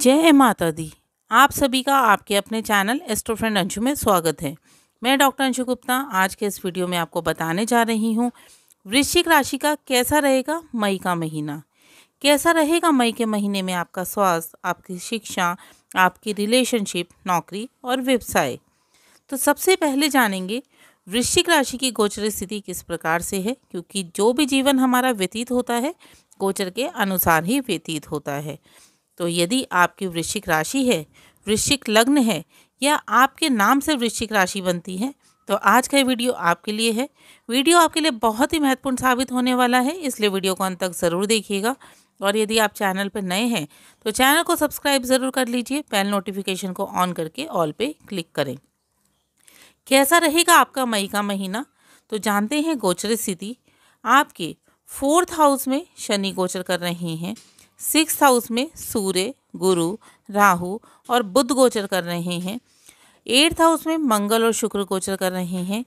जय माता दी आप सभी का आपके अपने चैनल एस्ट्रोफ्रेंड अंशु में स्वागत है मैं डॉक्टर अंशु गुप्ता आज के इस वीडियो में आपको बताने जा रही हूँ वृश्चिक राशि का कैसा रहेगा मई का महीना कैसा रहेगा मई के महीने में आपका स्वास्थ्य आपकी शिक्षा आपकी रिलेशनशिप नौकरी और व्यवसाय तो सबसे पहले जानेंगे वृश्चिक राशि की गोचर स्थिति किस प्रकार से है क्योंकि जो भी जीवन हमारा व्यतीत होता है गोचर के अनुसार ही व्यतीत होता है तो यदि आपकी वृश्चिक राशि है वृश्चिक लग्न है या आपके नाम से वृश्चिक राशि बनती है तो आज का वीडियो आपके लिए है वीडियो आपके लिए बहुत ही महत्वपूर्ण साबित होने वाला है इसलिए वीडियो को अंत तक ज़रूर देखिएगा और यदि आप चैनल पर नए हैं तो चैनल को सब्सक्राइब ज़रूर कर लीजिए पैल नोटिफिकेशन को ऑन करके ऑल पे क्लिक करें कैसा रहेगा आपका मई का महीना तो जानते हैं गोचर स्थिति आपके फोर्थ हाउस में शनि गोचर कर रहे हैं सिक्स हाउस में सूर्य गुरु राहु और बुध गोचर कर रहे हैं एट्थ हाउस में मंगल और शुक्र गोचर कर रहे हैं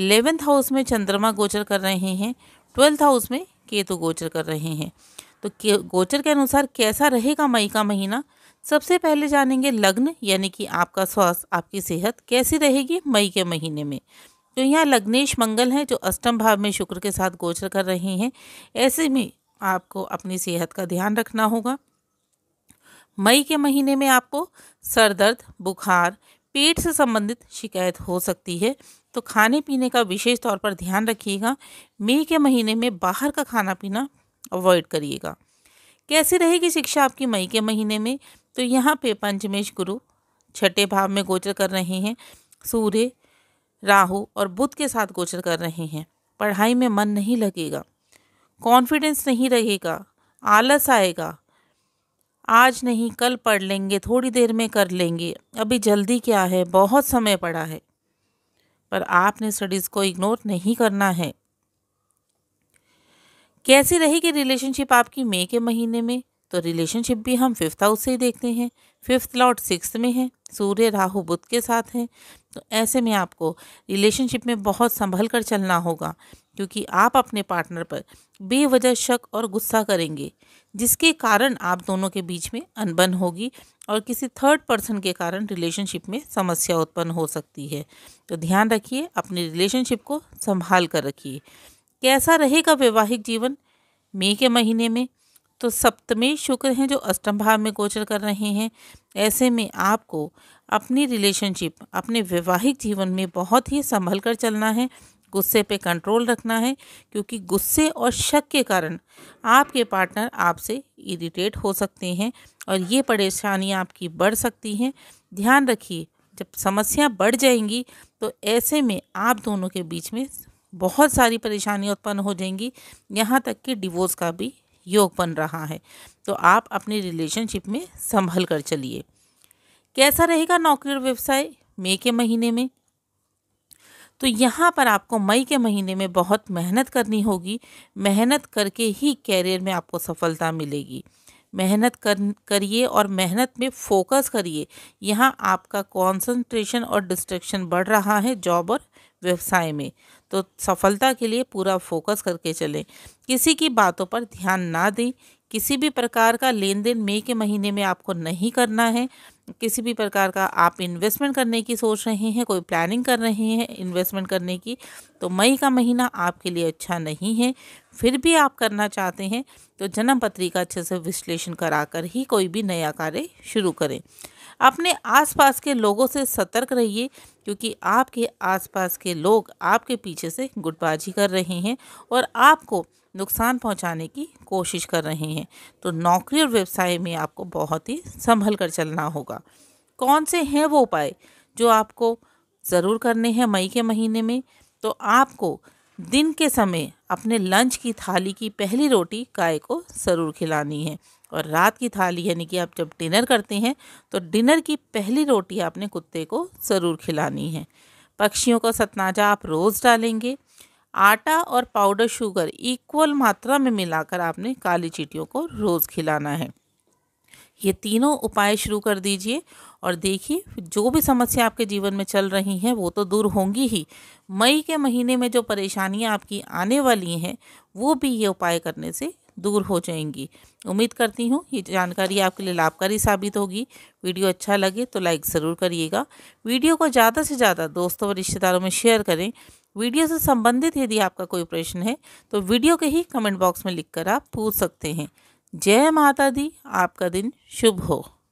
इलेवेंथ हाउस में चंद्रमा गोचर कर रहे हैं ट्वेल्थ हाउस में केतु गोचर कर रहे हैं तो गोचर के अनुसार कैसा रहेगा मई का महीना सबसे पहले जानेंगे लग्न यानी कि आपका स्वास्थ्य आपकी सेहत कैसी रहेगी मई के महीने में तो यहाँ लग्नेश मंगल हैं जो अष्टम भाव में शुक्र के साथ गोचर कर रहे हैं ऐसे में आपको अपनी सेहत का ध्यान रखना होगा मई के महीने में आपको सर दर्द बुखार पेट से संबंधित शिकायत हो सकती है तो खाने पीने का विशेष तौर पर ध्यान रखिएगा मई के महीने में बाहर का खाना पीना अवॉइड करिएगा कैसी रहेगी शिक्षा आपकी मई के महीने में तो यहाँ पे पंचमेश गुरु छठे भाव में गोचर कर रहे हैं सूर्य राहु और बुध के साथ गोचर कर रहे हैं पढ़ाई में मन नहीं लगेगा कॉन्फिडेंस नहीं रहेगा आलस आएगा आज नहीं कल पढ़ लेंगे थोड़ी देर में कर लेंगे अभी जल्दी क्या है बहुत समय पड़ा है पर आपने स्टडीज़ को इग्नोर नहीं करना है कैसी रहेगी रिलेशनशिप आपकी मई के महीने में तो रिलेशनशिप भी हम फिफ्थ हाउस से ही देखते हैं फिफ्थ लॉट सिक्स में है सूर्य राहु बुध के साथ है तो ऐसे में आपको रिलेशनशिप में बहुत संभल कर चलना होगा क्योंकि आप अपने पार्टनर पर बेवजह शक और गुस्सा करेंगे जिसके कारण आप दोनों के बीच में अनबन होगी और किसी थर्ड पर्सन के कारण रिलेशनशिप में समस्या उत्पन्न हो सकती है तो ध्यान रखिए अपनी रिलेशनशिप को संभाल कर रखिए कैसा रहेगा वैवाहिक जीवन मई के महीने में तो सप्तमी शुक्र हैं जो अष्टम भाव में गोचर कर रहे हैं ऐसे में आपको अपनी रिलेशनशिप अपने वैवाहिक जीवन में बहुत ही संभल कर चलना है गुस्से पे कंट्रोल रखना है क्योंकि गुस्से और शक के कारण आपके पार्टनर आपसे इरिटेट हो सकते हैं और ये परेशानियाँ आपकी बढ़ सकती हैं ध्यान रखिए जब समस्या बढ़ जाएंगी तो ऐसे में आप दोनों के बीच में बहुत सारी परेशानियाँ उत्पन्न हो जाएंगी यहाँ तक कि डिवोर्स का भी योग बन रहा है तो आप अपने रिलेशनशिप में संभल कर चलिए कैसा रहेगा नौकरी और व्यवसाय मई के महीने में तो यहाँ पर आपको मई के महीने में बहुत मेहनत करनी होगी मेहनत करके ही कैरियर में आपको सफलता मिलेगी मेहनत कर करिए और मेहनत में फोकस करिए यहाँ आपका कंसंट्रेशन और डिस्ट्रेक्शन बढ़ रहा है जॉब और व्यवसाय में तो सफलता के लिए पूरा फोकस करके चलें किसी की बातों पर ध्यान ना दें किसी भी प्रकार का लेन देन मई के महीने में आपको नहीं करना है किसी भी प्रकार का आप इन्वेस्टमेंट करने की सोच रहे हैं कोई प्लानिंग कर रहे हैं इन्वेस्टमेंट करने की तो मई का महीना आपके लिए अच्छा नहीं है फिर भी आप करना चाहते हैं तो जन्म पत्रिका अच्छे से विश्लेषण कराकर ही कोई भी नया कार्य शुरू करें अपने आसपास के लोगों से सतर्क रहिए क्योंकि आपके आसपास के लोग आपके पीछे से गुटबाजी कर रहे हैं और आपको नुकसान पहुंचाने की कोशिश कर रहे हैं तो नौकरी और व्यवसाय में आपको बहुत ही संभल कर चलना होगा कौन से हैं वो उपाय जो आपको ज़रूर करने हैं मई के महीने में तो आपको दिन के समय अपने लंच की थाली की पहली रोटी गाय को ज़रूर खिलानी है और रात की थाली यानी कि आप जब डिनर करते हैं तो डिनर की पहली रोटी आपने कुत्ते को ज़रूर खिलानी है पक्षियों का सतनाजा आप रोज़ डालेंगे आटा और पाउडर शुगर इक्वल मात्रा में मिलाकर आपने काली चीटियों को रोज़ खिलाना है ये तीनों उपाय शुरू कर दीजिए और देखिए जो भी समस्या आपके जीवन में चल रही हैं वो तो दूर होंगी ही मई के महीने में जो परेशानियां आपकी आने वाली हैं वो भी ये उपाय करने से दूर हो जाएंगी उम्मीद करती हूँ ये जानकारी आपके लिए लाभकारी साबित होगी वीडियो अच्छा लगे तो लाइक ज़रूर करिएगा वीडियो को ज़्यादा से ज़्यादा दोस्तों और रिश्तेदारों में शेयर करें वीडियो से संबंधित यदि आपका कोई प्रश्न है तो वीडियो के ही कमेंट बॉक्स में लिखकर आप पूछ सकते हैं जय माता दी आपका दिन शुभ हो